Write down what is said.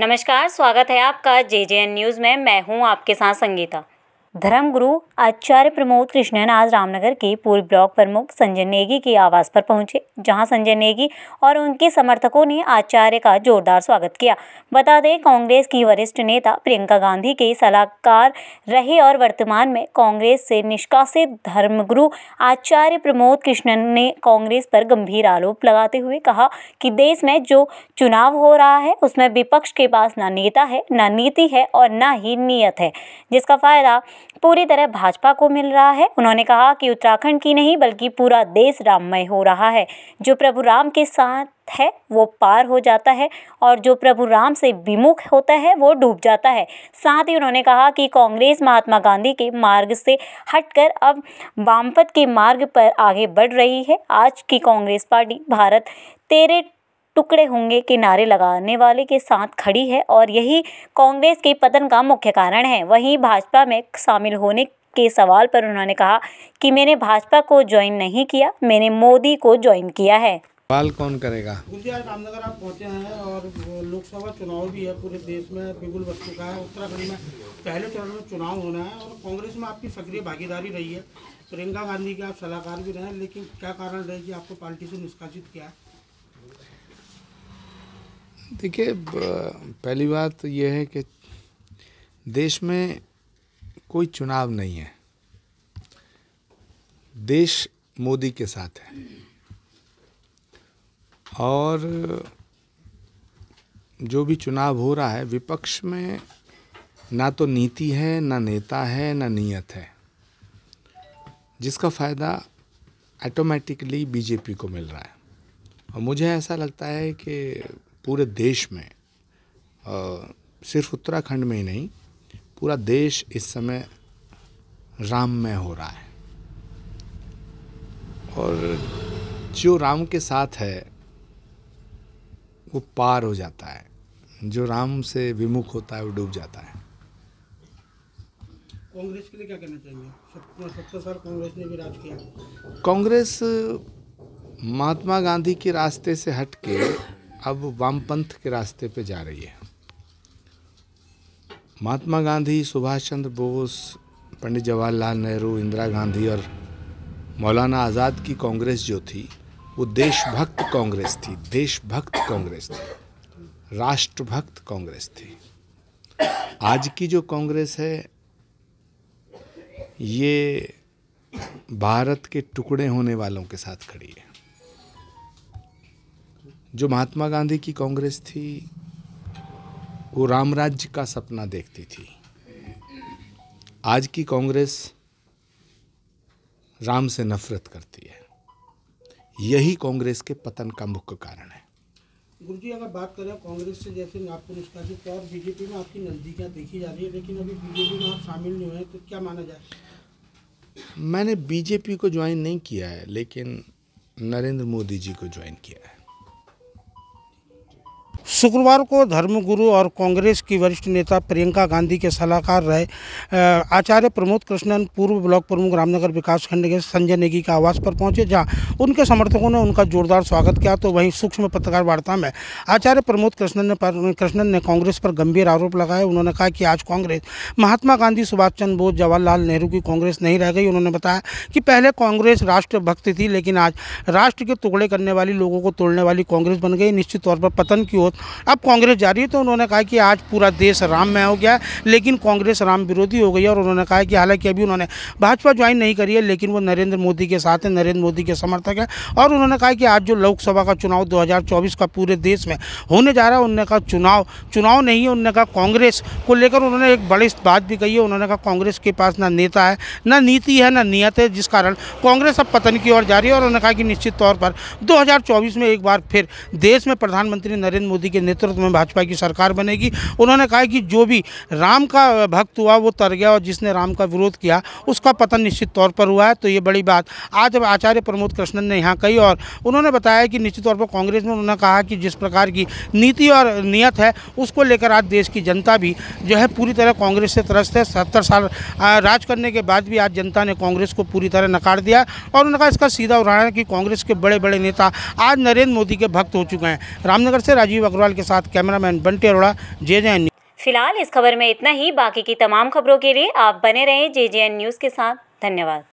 नमस्कार स्वागत है आपका जे जे एन न्यूज़ में मैं हूँ आपके साथ संगीता धर्मगुरु आचार्य प्रमोद कृष्णन आज रामनगर के पूर्व ब्लॉक प्रमुख संजय नेगी के आवास पर पहुंचे जहां संजय नेगी और उनके समर्थकों ने आचार्य का जोरदार स्वागत किया बता दें कांग्रेस की वरिष्ठ नेता प्रियंका गांधी के सलाहकार रहे और वर्तमान में कांग्रेस से निष्कासित धर्मगुरु आचार्य प्रमोद कृष्णन ने कांग्रेस पर गंभीर आरोप लगाते हुए कहा कि देश में जो चुनाव हो रहा है उसमें विपक्ष के पास ना नेता है ना नीति है और ना ही नीयत है जिसका फायदा पूरी तरह भाजपा को मिल रहा है उन्होंने कहा कि उत्तराखंड की नहीं बल्कि पूरा देश राममय हो रहा है जो प्रभु राम के साथ है वो पार हो जाता है और जो प्रभु राम से विमुख होता है वो डूब जाता है साथ ही उन्होंने कहा कि कांग्रेस महात्मा गांधी के मार्ग से हटकर अब वामपथ के मार्ग पर आगे बढ़ रही है आज की कांग्रेस पार्टी भारत तेरे टुकड़े होंगे के नारे लगाने वाले के साथ खड़ी है और यही कांग्रेस के पतन का मुख्य कारण है वहीं भाजपा में शामिल होने के सवाल पर उन्होंने कहा कि मैंने भाजपा को ज्वाइन नहीं किया मैंने मोदी को ज्वाइन किया है सवाल कौन करेगा रामनगर आप पहुंचे हैं और लोकसभा चुनाव भी है पूरे देश में बिगुल बच चुका है उत्तराखंड में पहले चरण में चुनाव होना है और कांग्रेस में आपकी सक्रिय भागीदारी रही है प्रियंका गांधी के आप सलाहकार भी रहे लेकिन क्या कारण रहे कि आपको पार्टी से निष्कासित किया है देखिए पहली बात तो यह है कि देश में कोई चुनाव नहीं है देश मोदी के साथ है और जो भी चुनाव हो रहा है विपक्ष में ना तो नीति है ना नेता है ना नीयत है जिसका फ़ायदा ऑटोमेटिकली बीजेपी को मिल रहा है और मुझे ऐसा लगता है कि पूरे देश में आ, सिर्फ उत्तराखंड में ही नहीं पूरा देश इस समय राममय हो रहा है और जो राम के साथ है वो पार हो जाता है जो राम से विमुख होता है वो डूब जाता है कांग्रेस के लिए क्या कहना चाहिए कांग्रेस ने भी राज किया कांग्रेस महात्मा गांधी के रास्ते से हट के अब वामपंथ के रास्ते पे जा रही है महात्मा गांधी सुभाष चंद्र बोस पंडित जवाहरलाल नेहरू इंदिरा गांधी और मौलाना आज़ाद की कांग्रेस जो थी वो देशभक्त कांग्रेस थी देशभक्त कांग्रेस थी राष्ट्रभक्त कांग्रेस थी आज की जो कांग्रेस है ये भारत के टुकड़े होने वालों के साथ खड़ी है जो महात्मा गांधी की कांग्रेस थी वो राम राज्य का सपना देखती थी आज की कांग्रेस राम से नफरत करती है यही कांग्रेस के पतन का मुख्य कारण है गुरु जी अगर बात करें कांग्रेस से जैसे नागपुर निष्कासित तो और बीजेपी में आपकी नज़दीकियाँ देखी जा रही है लेकिन अभी बीजेपी में आप शामिल नहीं हुए तो क्या माना जाए मैंने बीजेपी को ज्वाइन नहीं किया है लेकिन नरेंद्र मोदी जी को ज्वाइन किया है शुक्रवार को धर्मगुरु और कांग्रेस की वरिष्ठ नेता प्रियंका गांधी के सलाहकार रहे आचार्य प्रमोद कृष्णन पूर्व ब्लॉक प्रमुख रामनगर विकास खंड के संजय नेगी के आवास पर पहुंचे जहां उनके समर्थकों ने उनका जोरदार स्वागत किया तो वहीं सूक्ष्म पत्रकार वार्ता में आचार्य प्रमोद कृष्णन ने कृष्णन ने कांग्रेस पर गंभीर आरोप लगाए उन्होंने कहा कि आज कांग्रेस महात्मा गांधी सुभाष चंद्र बोस जवाहरलाल नेहरू की कांग्रेस नहीं रह गई उन्होंने बताया कि पहले कांग्रेस राष्ट्रभक्त थी लेकिन आज राष्ट्र के टुकड़े करने वाली लोगों को तोड़ने वाली कांग्रेस बन गई निश्चित तौर पर पतन की ओर अब कांग्रेस जा रही है तो उन्होंने कहा कि आज पूरा देश राम में हो गया लेकिन कांग्रेस राम विरोधी हो गई है और उन्होंने कहा कि हालांकि अभी उन्होंने भाजपा ज्वाइन नहीं करी है लेकिन वो नरेंद्र मोदी के साथ हैं नरेंद्र मोदी के समर्थक हैं और उन्होंने कहा कि आज जो लोकसभा का चुनाव दो का पूरे देश में होने जा रहा है उन्होंने कहा चुनाव चुनाव नहीं है उन्होंने कहा कांग्रेस को लेकर उन्होंने एक बड़ी बात भी कही है उन्होंने कहा कांग्रेस के पास ना नेता है ना नीति है ना नियत है जिस कारण कांग्रेस अब पतन की ओर जा रही है और उन्होंने कहा कि निश्चित तौर पर दो में एक बार फिर देश में प्रधानमंत्री नरेंद्र मोदी के नेतृत्व में भाजपा की सरकार बनेगी उन्होंने कहा कि जो भी राम का भक्त हुआ वो तर गया और जिसने राम का विरोध किया उसका पतन निश्चित तौर पर हुआ है तो ये बड़ी बात आज अब आचार्य प्रमोद कृष्णन ने यहाँ कही और उन्होंने बताया कि निश्चित तौर पर कांग्रेस में उन्होंने कहा कि जिस प्रकार की नीति और नियत है उसको लेकर आज देश की जनता भी जो है पूरी तरह कांग्रेस से त्रस्त है सत्तर साल राज करने के बाद भी आज जनता ने कांग्रेस को पूरी तरह नकार दिया और उन्होंने कहा इसका सीधा उदाहरण है कि कांग्रेस के बड़े बड़े नेता आज नरेंद्र मोदी के भक्त हो चुके हैं रामनगर से राजीव अग्रवाल अग्रवाल के साथ cameraman Bunty Arora J J N फिलहाल इस खबर में इतना ही बाकी की तमाम खबरों के लिए आप बने रहें जे जे एन न्यूज़ के साथ धन्यवाद